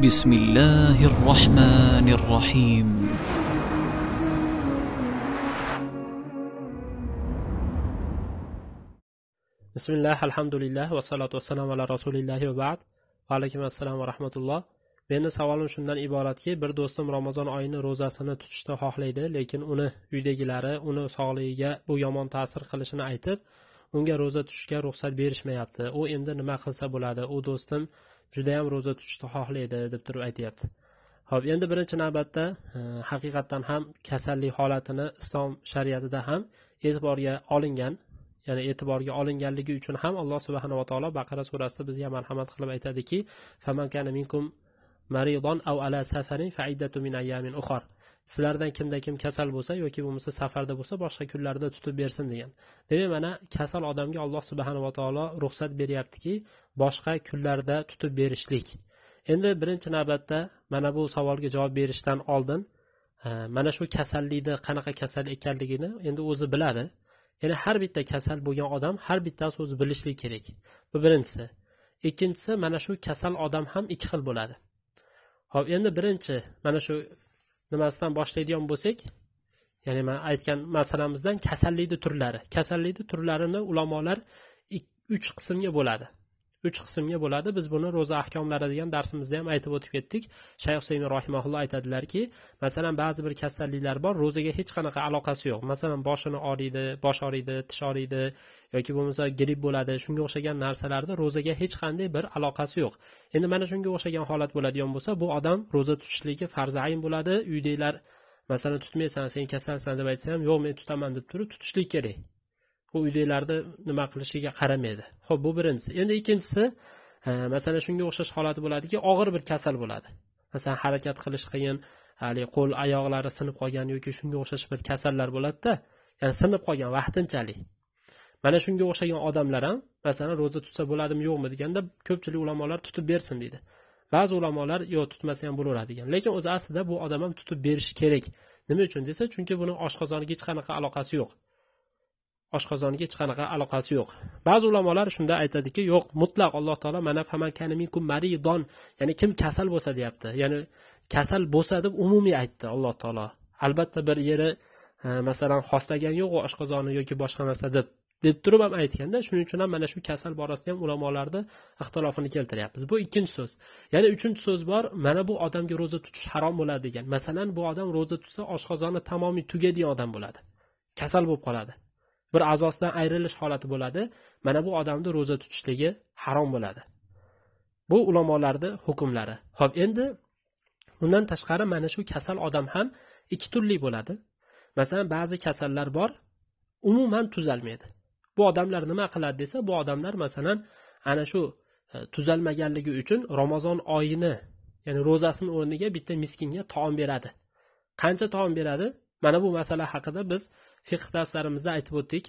بسم الله الرحمن الرحيم بسم الله الحمد لله والصلاة والسلام على رسول الله وبعد وعليكم السلام va الله meni savolim shundan iboratki bir do'stim ramazon oyini ro'zasini tutishni xohlaydi lekin uni uydagilari uni sog'ligiga bu yomon ta'sir qilishini aytib unga ro'za tutishga ruxsat berishmayapti u endi nima qilsa bo'ladi u do'stim judayam ro'za tutishni xohlaydi deb turib aytyapti ho'p endi birinchi navbatda e, haqiqatdan ham kasallik holatini islom shariatida ham e'tiborga olingan ya'ni e'tiborga olinganligi uchun ham alloh subhanava taolo baqara surasida bizga marhamat qilib aytadiki maridon av ala safarin faiddatu min ayamin ukhar sizlardan kimda kim kasal bo'lsa yoki bo'lmasa safarda bo'lsa boshqa kunlarda tutib bersin degan demak mana kasal odamga alloh subhanava taolo ruxsat beryaptiki boshqa kunlarda tutib berishlik endi birinchi navbatda mana bu savolga javob berishdan oldin e, mana shu kasallikni qanaqa kasal ekanligini endi o'zi biladi ya'ni har bitta kasal bo'lgan odam har bittasi o'zi bilishligi kerak bu birinchisi ikkinchisi mana shu kasal odam ham ikki xil bo'ladi ho'p endi birinchi mana shu nimasidan boshlaydigan bo'lsak ya'ni man aytgan masalamizdan kasallikni turlari kasallikni turlarini ulamolar uch qismga bo'ladi uch qismga bo'ladi biz buni ro'za ahkomlari degan darsimizda ham aytib o'tib ketdik shayx husaymin rahimaulloh aytadilarki masalan ba'zi bir kasalliklar bor ro'zaga hech qanaqa aloqasi yo'q masalan boshini og'riydi bosh og'riydi tish og'riydi yoki bo'lmasa gripp bo'ladi shunga o'xshagan narsalarda ro'zaga hech qanday bir aloqasi yo'q endi mana shunga o'xshagan holat bo'ladigan bo'lsa bu odam ro'za tutishligi farzi ayn bo'ladi uydagilar masalan tutmaysan sen kasalsan deb aytsa ham yo'q men tutaman deb turib tutishlik kerak u uydagilarni nima qilishiga qaramaydi ho'p bu birinchisi endi ikkinchisi masalan shunga o'xshash holati bo'ladiki og'ir bir kasal bo'ladi masalan harakat qilish qiyin haligi qo'l oyoqlari sinib qolgan yoki shunga o'xshash bir kasallar bo'ladida ya'ni sinib qolgan vaqtinchalik mana shunga o'xshagan odamlar ham masalan ro'za tutsa bo'ladimi yo'qmi deganda ko'pchilik ulamolar tutib bersin deydi ba'zi ulamolar yo'q tutmasa ham bo'laveradi degan lekin o'zi aslida bu odam ham tutib berishi kerak nima uchun desa chunki buni oshqozoniga hech qanaqa aloqasi yo'q oshqozoniga hech qanaqa aloqasi yo'q ba'zi ulamolar shunda aytadiki yo'q mutlaq alloh taolo mana maridon ya'ni kim kasal bo'lsa deyapti ya'ni kasal bo'lsa deb umumiy aytdi alloh taolo albatta bir yeri e, masalan xoslagan yo'q u oshqozoni yoki boshqa narsa deb deb turib ham aytganda shuning uchun ham mana shu kasal borasida ham ulamolarni ixtilofini keltiryapmiz bu ikkinchi so'z yana uchinchi so'z bor mana bu odamga ro'za tutish harom bo'ladi degan masalan bu odam ro'za tutsa oshqozoni tamomiy tugaydigan odam bo'ladi kasal bo'lib qoladi bir a'zosidan ayrilish holati bo'ladi mana bu odamni ro'za tutishligi harom bo'ladi bu ulamolarni hukmlari ho'p endi undan tashqari mana shu kasal odam ham ikki turli bo'ladi masalan ba'zi kasallar bor umuman tuzalmaydi bu odamlar nima qiladi desa bu odamlar masalan ana shu e, tuzalmaganligi uchun ramazon oyini ya'ni ro'zasini o'rniga bitta miskinga taom beradi qancha taom beradi mana bu masala haqida biz fiqh darslarimizda aytib o'tdik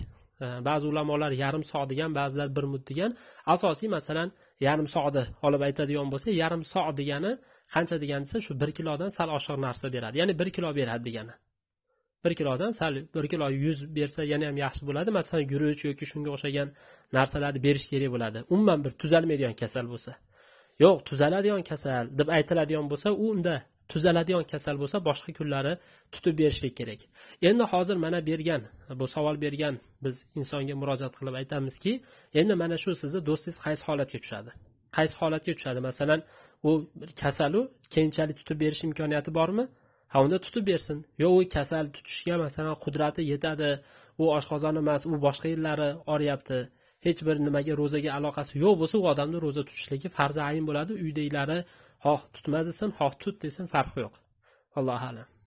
ba'zi ulamolar yarim soat degan ba'zilar bir mut degan asosiy masalan yarim soatni olib aytadigan bo'lsa yarim soat degani qancha degani desa shu bir kilodan sal oshiq narsa beradi ya'ni bir kilo beradi degani bir kilodan sal bir kilo yuz bersa yana ham yaxshi bo'ladi masalan guruch yoki shunga o'xshagan narsalarni berish kerak bo'ladi umuman bir tuzalmaydigan kasal bo'lsa yo'q tuzaladigan kasal deb aytiladigan bo'lsa u unda tuzaladigan kasal bo'lsa boshqa kunlari tutib berishlik kerak endi hozir mana bergan bu savol bergan biz insonga murojaat qilib aytamizki endi mana shu sizni do'stingiz qaysi holatga tushadi qaysi holatga tushadi masalan u kasalu keyinchalik tutib berish imkoniyati bormi ha unda tutib bersin yo'q u kasal tutishga masalan qudrati yetadi u oshqozon emas u boshqa yillari oryapti hech bir nimaga ro'zaga aloqasi yo'q bo'lsa u odamni ro'za tutishligi farzi ayn bo'ladi uydagilari xoh tutma desin xoh tut desin farqi yo'q allohu alam